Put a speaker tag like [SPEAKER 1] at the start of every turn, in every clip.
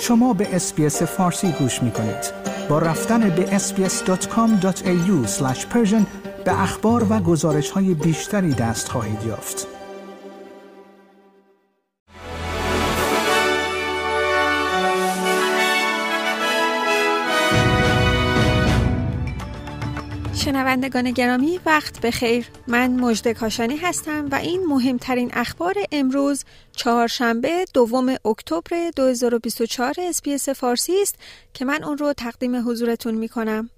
[SPEAKER 1] شما به اسپیس فارسی گوش می کنید. با رفتن به sbs.com.au به اخبار و گزارش های بیشتری دست خواهید یافت.
[SPEAKER 2] شنوندگان گرامی وقت بخیر من مجد کاشانی هستم و این مهمترین اخبار امروز چهارشنبه دوم اکتبر 2024 اسپیس فارسی است که من اون رو تقدیم حضورتون می کنم.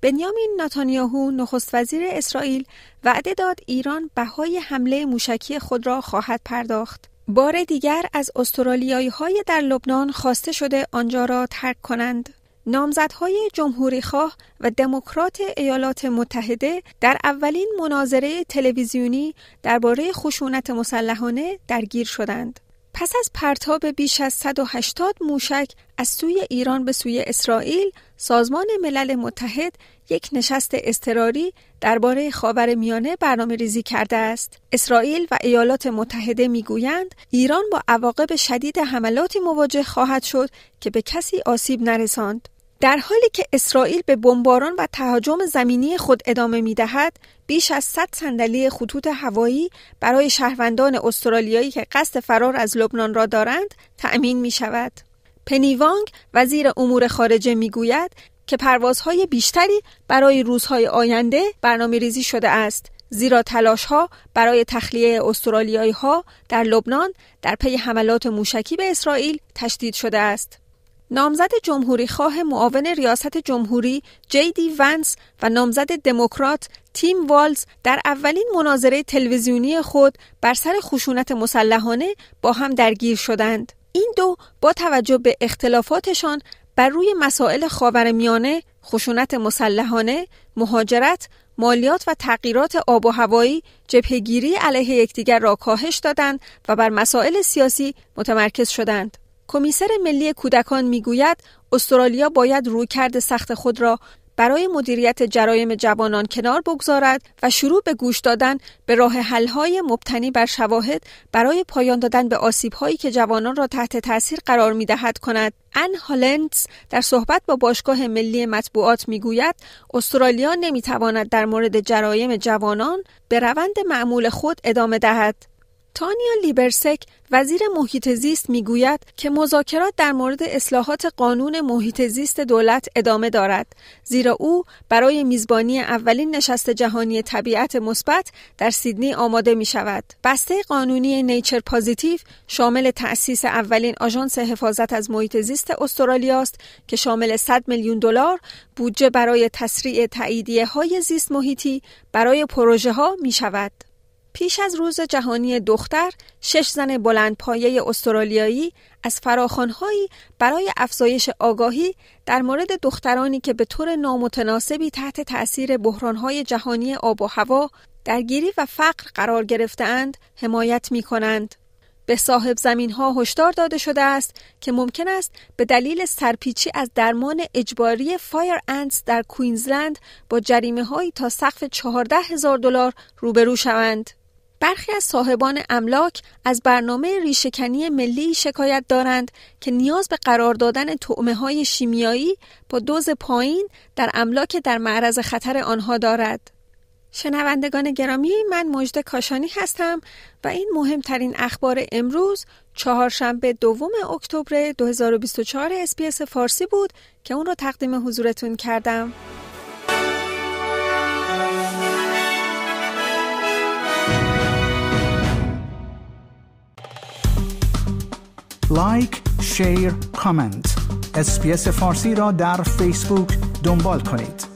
[SPEAKER 2] بنیامین ناتانیاهو نخست وزیر اسرائیل وعده داد ایران بهای حمله موشکی خود را خواهد پرداخت. بار دیگر از استرالیایی های در لبنان خواسته شده آنجا را ترک کنند. نامزدهای جمهوریخواه و دموکرات ایالات متحده در اولین مناظره تلویزیونی درباره خشونت مسلحانه درگیر شدند. پس از پرتاب بیش از 180 موشک از سوی ایران به سوی اسرائیل، سازمان ملل متحد یک نشست اضطراری درباره خاور میانه برنامه ریزی کرده است. اسرائیل و ایالات متحده میگویند ایران با عواقب شدید حملاتی مواجه خواهد شد که به کسی آسیب نرساند. در حالی که اسرائیل به بمباران و تهاجم زمینی خود ادامه می دهد، بیش از 100 صندلی خطوط هوایی برای شهروندان استرالیایی که قصد فرار از لبنان را دارند تأمین می شود. پنی وانگ وزیر امور خارجه می گوید که پروازهای بیشتری برای روزهای آینده برنامه ریزی شده است زیرا تلاش ها برای تخلیه استرالیایی ها در لبنان در پی حملات موشکی به اسرائیل تشدید شده است. نامزد جمهوریخواه معاون ریاست جمهوری دی ونس و نامزد دموکرات تیم والز در اولین مناظره تلویزیونی خود بر سر خشونت مسلحانه با هم درگیر شدند. این دو با توجه به اختلافاتشان بر روی مسائل میانه، خشونت مسلحانه، مهاجرت، مالیات و تغییرات آب و هوایی جبهگیری علیه یکدیگر را کاهش دادند و بر مسائل سیاسی متمرکز شدند. کمیسر ملی کودکان میگوید استرالیا باید رویکرد سخت خود را برای مدیریت جرایم جوانان کنار بگذارد و شروع به گوش دادن به راه حل‌های مبتنی بر شواهد برای پایان دادن به آسیب‌هایی که جوانان را تحت تاثیر قرار دهد کند. ان هالندز در صحبت با باشگاه ملی مطبوعات گوید استرالیا نمیتواند در مورد جرایم جوانان به روند معمول خود ادامه دهد. تانیا لیبرسک وزیر محیط زیست میگوید که مذاکرات در مورد اصلاحات قانون محیط زیست دولت ادامه دارد زیرا او برای میزبانی اولین نشست جهانی طبیعت مثبت در سیدنی آماده می شود بسته قانونی نیچر پازیتیو شامل تأسیس اولین آژانس حفاظت از محیط زیست استرالیا است که شامل 100 میلیون دلار بودجه برای تسریع تاییدیه های زیست محیطی برای پروژه ها می شود پیش از روز جهانی دختر، شش زن بلندپایه استرالیایی از فراخانهایی برای افزایش آگاهی در مورد دخترانی که به طور نامتناسبی تحت تأثیر بحرانهای جهانی آب و هوا، درگیری و فقر قرار گرفتهاند، حمایت می کنند. به صاحب زمین ها هشدار داده شده است که ممکن است به دلیل سرپیچی از درمان اجباری فایر اندز در کوینزلند با جریمه هایی تا سقف 14 هزار دلار روبرو شوند. برخی از صاحبان املاک از برنامه ریشهکنی ملی شکایت دارند که نیاز به قرار دادن تعمه های شیمیایی با دوز پایین در املاک در معرض خطر آنها دارد. شنوندگان گرامی من مجد کاشانی هستم و این مهمترین اخبار امروز چهارشنبه دوم اکتبر 2024 اسپیس فارسی بود که اون رو تقدیم حضورتون کردم.
[SPEAKER 1] لایک، شیر، کامنت اسپیس فارسی را در فیسبوک دنبال کنید